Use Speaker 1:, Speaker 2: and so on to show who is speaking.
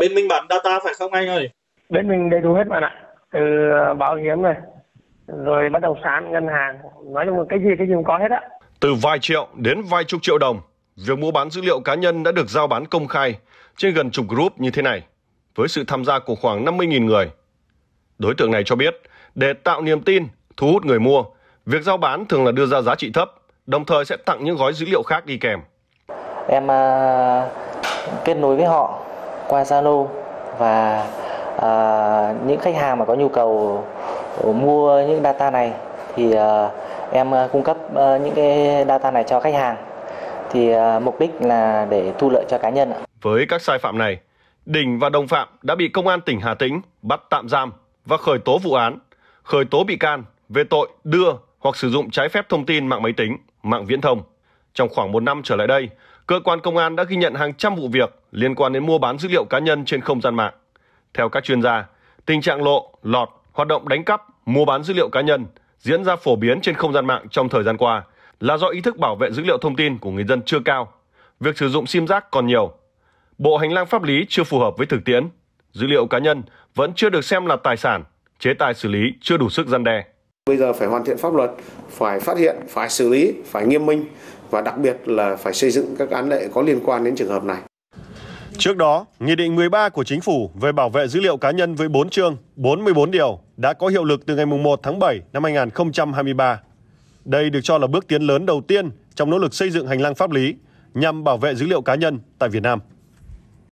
Speaker 1: bên mình bản data phải không anh ơi bên mình đầy đủ hết bạn ạ từ ờ, bảo hiểm này rồi bắt đầu sản ngân hàng nói chung là cái gì cái gì cũng có hết á
Speaker 2: từ vài triệu đến vài chục triệu đồng việc mua bán dữ liệu cá nhân đã được giao bán công khai trên gần chục group như thế này với sự tham gia của khoảng 50.000 người. Đối tượng này cho biết, để tạo niềm tin, thu hút người mua, việc giao bán thường là đưa ra giá trị thấp, đồng thời sẽ tặng những gói dữ liệu khác đi kèm.
Speaker 3: Em uh, kết nối với họ qua Zalo và à, những khách hàng mà có nhu cầu ờ, mua những data này thì à, em ờ, cung cấp à, những cái data này cho khách hàng thì à, mục đích là để thu lợi cho cá nhân
Speaker 2: Với các sai phạm này, Đình và đồng phạm đã bị công an tỉnh Hà Tĩnh bắt tạm giam và khởi tố vụ án, khởi tố bị can về tội đưa hoặc sử dụng trái phép thông tin mạng máy tính, mạng viễn thông. Trong khoảng một năm trở lại đây, cơ quan công an đã ghi nhận hàng trăm vụ việc liên quan đến mua bán dữ liệu cá nhân trên không gian mạng. Theo các chuyên gia, tình trạng lộ, lọt, hoạt động đánh cắp, mua bán dữ liệu cá nhân diễn ra phổ biến trên không gian mạng trong thời gian qua là do ý thức bảo vệ dữ liệu thông tin của người dân chưa cao, việc sử dụng sim giác còn nhiều. Bộ hành lang pháp lý chưa phù hợp với thực tiễn, dữ liệu cá nhân vẫn chưa được xem là tài sản, chế tài xử lý chưa đủ sức gian
Speaker 1: đe. Bây giờ phải hoàn thiện pháp luật, phải phát hiện, phải xử lý, phải nghiêm minh và đặc biệt là phải xây dựng các án lệ có liên quan đến trường hợp này.
Speaker 2: Trước đó, Nghị định 13 của Chính phủ về bảo vệ dữ liệu cá nhân với 4 chương, 44 điều đã có hiệu lực từ ngày 1 tháng 7 năm 2023. Đây được cho là bước tiến lớn đầu tiên trong nỗ lực xây dựng hành lang pháp lý nhằm bảo vệ dữ liệu cá nhân tại Việt Nam.